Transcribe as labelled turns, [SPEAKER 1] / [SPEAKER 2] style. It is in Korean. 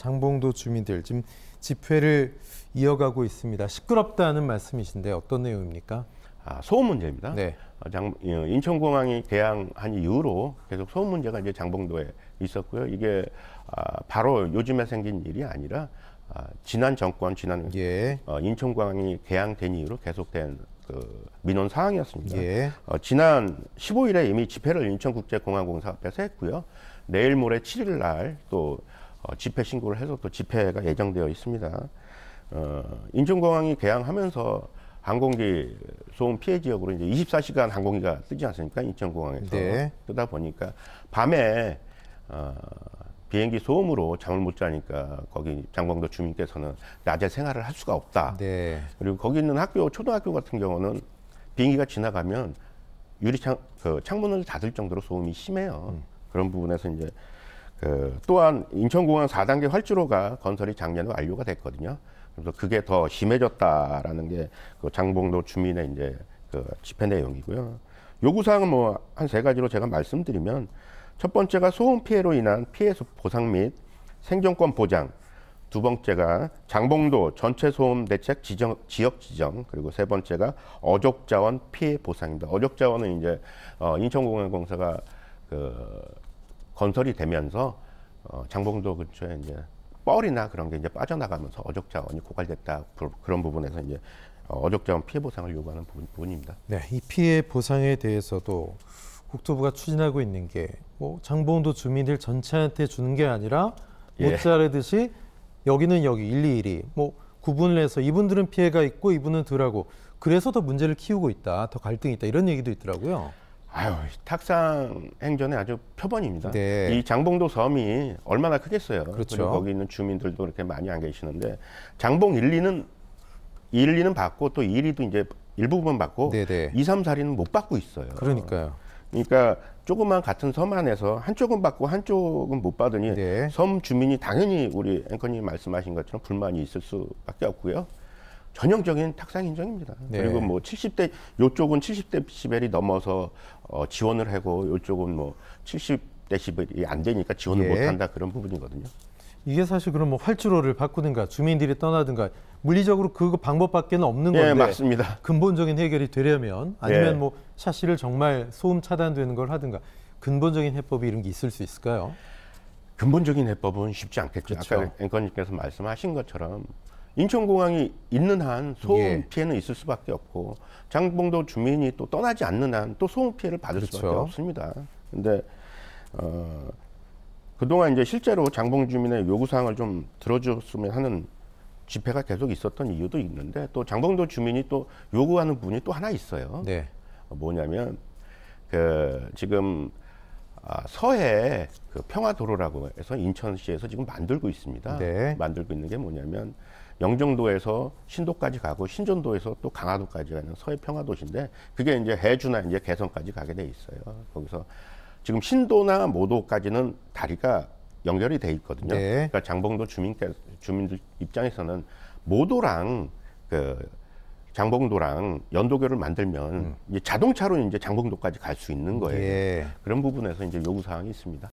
[SPEAKER 1] 장봉도 주민들 지금 집회를 이어가고 있습니다. 시끄럽다는 말씀이신데
[SPEAKER 2] 어떤 내용입니까? 아, 소음 문제입니다. 네. 아, 장, 예, 인천공항이 개항한 이후로 계속 소음 문제가 이제 장봉도에 있었고요. 이게 아, 바로 요즘에 생긴 일이 아니라 아, 지난 정권 지난 예. 어, 인천공항이 개항된 이후로 계속된 그 민원 사항이었습니다. 예. 어, 지난 15일에 이미 집회를 인천국제공항공사 앞에서 했고요. 내일 모레 7일 날또 어, 집회 신고를 해서 또 집회가 예정되어 있습니다. 어, 인천공항이 개항하면서 항공기 소음 피해 지역으로 이제 24시간 항공기가 뜨지 않습니까? 인천공항에서 네. 뜨다 보니까 밤에 어, 비행기 소음으로 잠을 못 자니까 거기 장광도 주민께서는 낮에 생활을 할 수가 없다. 네. 그리고 거기 있는 학교 초등학교 같은 경우는 비행기가 지나가면 유리창 그 창문을 닫을 정도로 소음이 심해요. 음. 그런 부분에서 이제 그 또한 인천공항 4단계 활주로가 건설이 작년에 완료가 됐거든요. 그래서 그게 더 심해졌다라는 게 그 장봉도 주민의 이제 그 집회 내용이고요. 요구사항은 뭐 한 세 가지로 제가 말씀드리면 첫 번째가 소음 피해로 인한 피해 보상 및 생존권 보장. 두 번째가 장봉도 전체 소음 대책 지정, 지역 지정 그리고 세 번째가 어족자원 피해 보상입니다. 어족자원은 이제 어, 인천공항공사가 그 건설이 되면서 어, 장봉도 근처에 이제 뻘이나 그런 게 이제 빠져나가면서 어적 자원이 고갈됐다 그런 부분에서 이제 어, 어적 자원 피해 보상을 요구하는 부분, 입니다 네, 이 피해 보상에 대해서도 국토부가
[SPEAKER 1] 추진하고 있는 게뭐 장봉도 주민들 전체한테 주는 게 아니라 모짜르듯이 예. 여기는 여기 일 2, 일이뭐 구분을 해서 이분들은 피해가 있고 이분은 덜하고 그래서 더 문제를 키우고 있다, 더 갈등이 있다 이런 얘기도 있더라고요.
[SPEAKER 2] 아유, 탁상 행전의 아주 표본입니다. 네. 이 장봉도 섬이 얼마나 크겠어요. 그렇죠. 그리고 거기 있는 주민들도 그렇게 많이 안 계시는데 장봉 1, 2는 1, 2는 받고 또 1, 2도 이제 일부분 받고 네네. 2, 3, 4리는 못 받고 있어요. 그러니까요. 그러니까 조그만 같은 섬 안에서 한쪽은 받고 한쪽은 못 받으니 네. 섬 주민이 당연히 우리 앵커님 말씀하신 것처럼 불만이 있을 수밖에 없고요. 전형적인 탁상 인정입니다. 네. 그리고 뭐 70대 요쪽은 70대 시벨이 넘어서 어, 지원을 하고 요쪽은 뭐 70대 시벨이 안 되니까 지원을 예. 못 한다 그런 부분이거든요.
[SPEAKER 1] 이게 사실 그럼 뭐 활주로를 바꾸든가 주민들이 떠나든가 물리적으로 그방법밖에 없는 예, 건데 예, 맞습니다. 근본적인 해결이 되려면 아니면 예. 뭐 샤시를 정말 소음 차단되는 걸 하든가
[SPEAKER 2] 근본적인 해법이 이런 게 있을 수 있을까요? 근본적인 해법은 쉽지 않겠죠. 그렇죠. 아까 앵커님께서 말씀하신 것처럼 인천공항이 있는 한 소음 예. 피해는 있을 수밖에 없고 장봉도 주민이 또 떠나지 않는 한 또 소음 피해를 받을 그렇죠. 수밖에 없습니다. 근데 어 그동안 이제 실제로 장봉 주민의 요구 사항을 좀 들어줬으면 하는 집회가 계속 있었던 이유도 있는데 또 장봉도 주민이 또 요구하는 분이 또 하나 있어요. 네. 뭐냐면 그 지금 아, 서해 그 평화도로라고 해서 인천시에서 지금 만들고 있습니다. 네. 만들고 있는 게 뭐냐면 영종도에서 신도까지 가고 신전도에서 또 강화도까지 가는 서해 평화도시인데 그게 이제 해주나 이제 개성까지 가게 돼 있어요. 거기서 지금 신도나 모도까지는 다리가 연결이 돼 있거든요. 네. 그러니까 장봉도 주민 주민들 입장에서는 모도랑 그 장봉도랑 연도교를 만들면 음. 이제 자동차로 이제 장봉도까지 갈 수 있는 거예요. 예. 그런 부분에서 이제 요구 사항이 있습니다.